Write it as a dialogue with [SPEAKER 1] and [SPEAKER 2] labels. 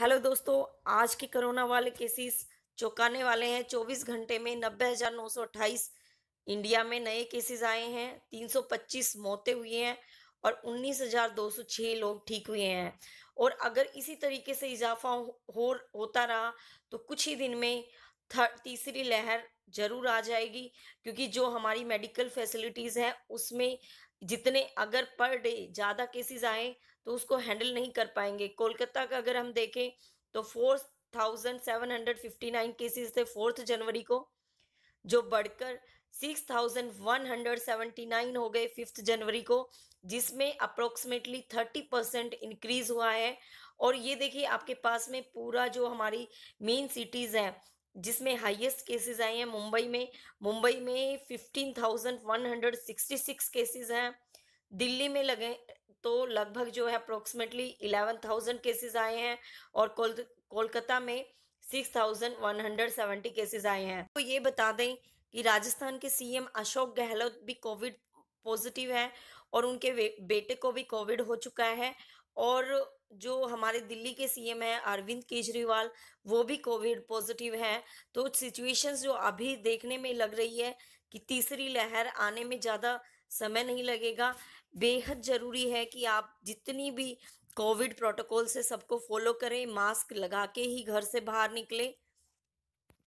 [SPEAKER 1] hello दोस्तों आज के कोरोना वाले केसेस चौंकाने वाले हैं 24 घंटे में नब्बे इंडिया में नए केसेस आए हैं 325 मौतें हुई हैं और 19,206 लोग ठीक हुए हैं और अगर इसी तरीके से इजाफा हो होता रहा तो कुछ ही दिन में तीसरी लहर जरूर आ जाएगी क्योंकि जो हमारी मेडिकल फैसिलिटीज़ हैं उसमें जितने अगर पर डे ज़्यादा केसेस आए तो उसको हैंडल नहीं कर पाएंगे कोलकाता का अगर हम देखें तो four thousand seven hundred fifty nine cases थे फोर्थ जनवरी को जो बढ़कर six thousand one hundred seventy nine हो गए फिफ्थ जनवरी को जिसमें अप्रोक्सीमेटली थर्टी परसेंट इंक्रीज हुआ है और ये देखिए आपके पास में पूरा जो हमारी मेन सिटीज़ हैं जिसमें हाईएस्ट केसेस आए हैं मुंबई में मुंबई में 15,166 केसेस हैं दिल्ली में लगे तो लगभग जो है अप्रोक्सीमेटली 11,000 केसेस आए हैं और कोल कोलकाता में 6,170 केसेस आए हैं तो ये बता दें कि राजस्थान के सीएम अशोक गहलोत भी कोविड पॉजिटिव है और उनके बेटे को भी कोविड हो चुका है और जो हमारे दिल्ली के सीएम हैं अरविंद केजरीवाल वो भी कोविड पॉजिटिव हैं तो सिचुएशंस जो अभी देखने में लग रही है कि तीसरी लहर आने में ज़्यादा समय नहीं लगेगा बेहद ज़रूरी है कि आप जितनी भी कोविड प्रोटोकॉल से सबको फॉलो करें मास्क लगा के ही घर से बाहर निकलें